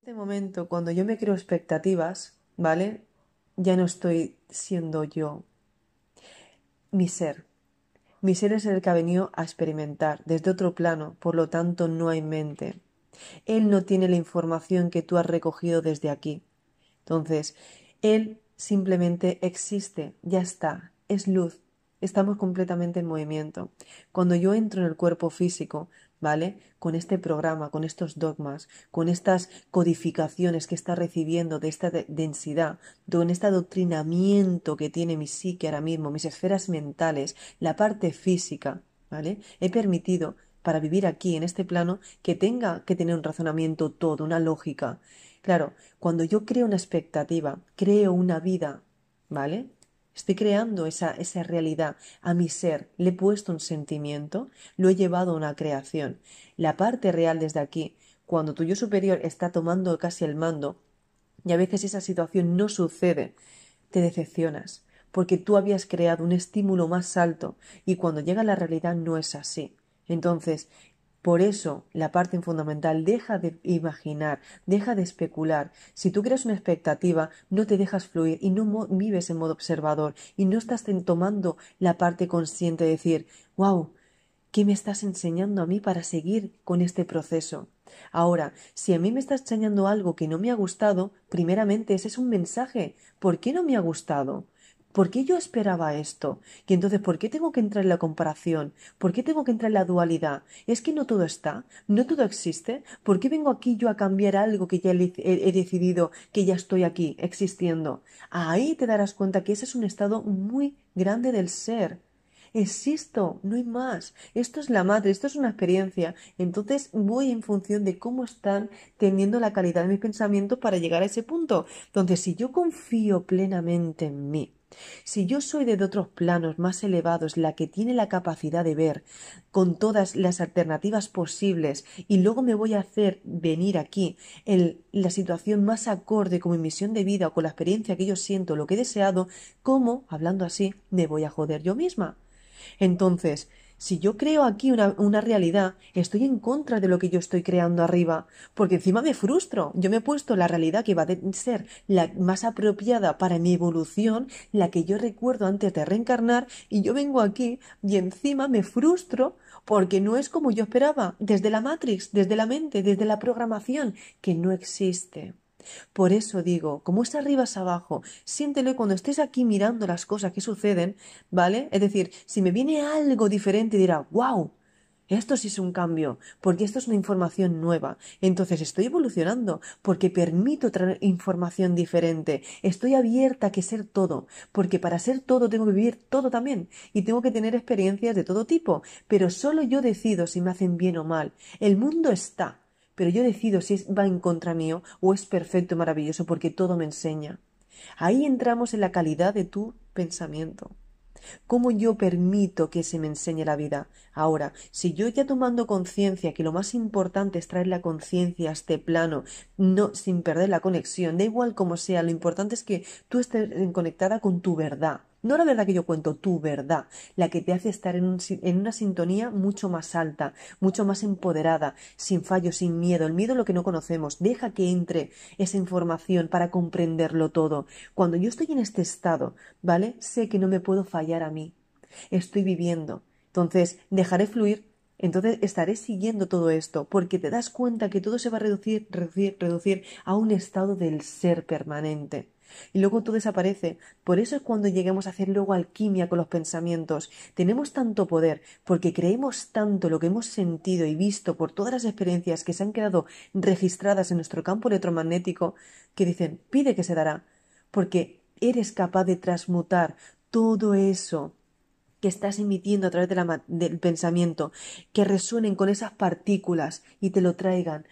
este momento, cuando yo me creo expectativas, ¿vale? Ya no estoy siendo yo mi ser. Mi ser es el que ha venido a experimentar desde otro plano, por lo tanto no hay mente. Él no tiene la información que tú has recogido desde aquí. Entonces, él simplemente existe, ya está, es luz, estamos completamente en movimiento. Cuando yo entro en el cuerpo físico, ¿vale? Con este programa, con estos dogmas, con estas codificaciones que está recibiendo de esta densidad, con este adoctrinamiento que tiene mi psique ahora mismo, mis esferas mentales, la parte física, ¿vale? He permitido para vivir aquí en este plano que tenga que tener un razonamiento todo, una lógica. Claro, cuando yo creo una expectativa, creo una vida, ¿vale? Estoy creando esa, esa realidad a mi ser. Le he puesto un sentimiento, lo he llevado a una creación. La parte real desde aquí, cuando tu yo superior está tomando casi el mando, y a veces esa situación no sucede, te decepcionas, porque tú habías creado un estímulo más alto, y cuando llega la realidad no es así. Entonces, por eso la parte fundamental deja de imaginar, deja de especular. Si tú creas una expectativa, no te dejas fluir y no vives en modo observador y no estás tomando la parte consciente de decir, wow, ¿qué me estás enseñando a mí para seguir con este proceso? Ahora, si a mí me estás enseñando algo que no me ha gustado, primeramente ese es un mensaje. ¿Por qué no me ha gustado? ¿Por qué yo esperaba esto? Y entonces, ¿por qué tengo que entrar en la comparación? ¿Por qué tengo que entrar en la dualidad? ¿Es que no todo está? ¿No todo existe? ¿Por qué vengo aquí yo a cambiar algo que ya he, decidido, que ya estoy aquí, existiendo? Ahí te darás cuenta que ese es un estado muy grande del ser Existo, no hay más. Esto es la madre, esto es una experiencia. Entonces voy en función de cómo están teniendo la calidad de mis pensamientos para llegar a ese punto. Entonces, si yo confío plenamente en mí, si yo soy de otros planos más elevados la que tiene la capacidad de ver con todas las alternativas posibles y luego me voy a hacer venir aquí en la situación más acorde con mi misión de vida o con la experiencia que yo siento, lo que he deseado, ¿cómo, hablando así, me voy a joder yo misma? Entonces, si yo creo aquí una, realidad, estoy en contra de lo que yo estoy creando arriba, porque encima me frustro. Yo me he puesto la realidad que va a ser la más apropiada para mi evolución, la que yo recuerdo antes de reencarnar, y yo vengo aquí y encima me frustro porque no es como yo esperaba, desde la Matrix, desde la mente, desde la programación, que no existe. Por eso digo, como es arriba es abajo, siéntelo cuando estés aquí mirando las cosas que suceden, ¿vale? Es decir, si me viene algo diferente dirá, wow, esto sí es un cambio, porque esto es una información nueva. Entonces estoy evolucionando, porque permito traer información diferente. Estoy abierta a que ser todo, porque para ser todo tengo que vivir todo también. Y tengo que tener experiencias de todo tipo. Pero solo yo decido si me hacen bien o mal. El mundo está pero yo decido si va en contra mío o es perfecto, y maravilloso, porque todo me enseña. Ahí entramos en la calidad de tu pensamiento. ¿Cómo yo permito que se me enseñe la vida? Ahora, si yo ya tomando conciencia que lo más importante es traer la conciencia a este plano, no sin perder la conexión, da igual como sea, lo importante es que tú estés conectada con tu verdad, no la verdad que yo cuento, tu verdad, la que te hace estar en, una sintonía mucho más alta, mucho más empoderada, sin fallo, sin miedo. El miedo es lo que no conocemos. Deja que entre esa información para comprenderlo todo. Cuando yo estoy en este estado, ¿vale? Sé que no me puedo fallar a mí. Estoy viviendo. Entonces, dejaré fluir entonces estaré siguiendo todo esto, porque te das cuenta que todo se va a reducir, reducir a un estado del ser permanente y luego todo desaparece. Por eso es cuando lleguemos a hacer luego alquimia con los pensamientos. Tenemos tanto poder porque creemos tanto lo que hemos sentido y visto por todas las experiencias que se han quedado registradas en nuestro campo electromagnético que dicen, pide que se dará, porque eres capaz de transmutar todo eso que estás emitiendo a través del pensamiento, que resuenen con esas partículas y te lo traigan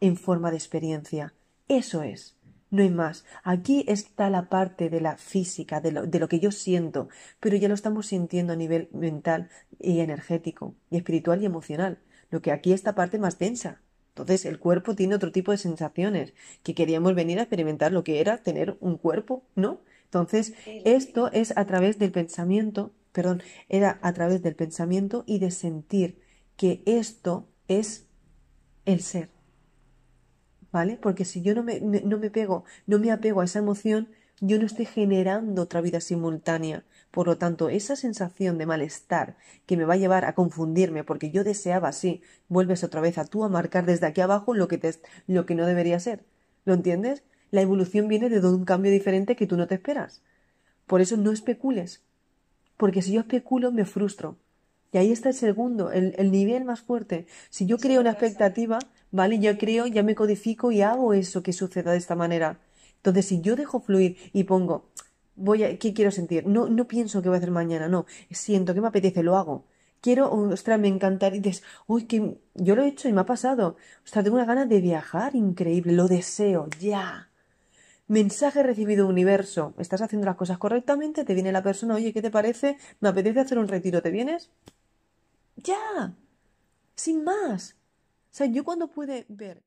en forma de experiencia. Eso es. No hay más. Aquí está la parte de la física, de lo, que yo siento, pero ya lo estamos sintiendo a nivel mental y energético, y espiritual y emocional. Lo que aquí está parte más densa. Entonces el cuerpo tiene otro tipo de sensaciones, que queríamos venir a experimentar lo que era tener un cuerpo, ¿no? Entonces esto es a través del pensamiento, perdón, era a través del pensamiento y de sentir que esto es el ser. ¿vale? Porque si yo no me, no me pego, no me apego a esa emoción, yo no estoy generando otra vida simultánea. Por lo tanto, esa sensación de malestar que me va a llevar a confundirme porque yo deseaba así, vuelves otra vez a tú a marcar desde aquí abajo lo que, te, lo que no debería ser. ¿Lo entiendes? La evolución viene de un cambio diferente que tú no te esperas. Por eso no especules. Porque si yo especulo me frustro. Y ahí está el segundo, el, nivel más fuerte. Si yo creo una expectativa, ¿vale? Yo creo, ya me codifico y hago eso que suceda de esta manera. Entonces, si yo dejo fluir y pongo, voy a, ¿qué quiero sentir? No, no pienso que voy a hacer mañana, no. Siento que me apetece, lo hago. Quiero, ostras, me encantaría. Y dices, uy, que yo lo he hecho y me ha pasado. Ostras, tengo una gana de viajar, increíble, lo deseo, ya. Mensaje recibido universo. Estás haciendo las cosas correctamente, te viene la persona, oye, ¿qué te parece? Me apetece hacer un retiro, ¿te vienes? Ya, sin más. O sea, yo cuando pude ver...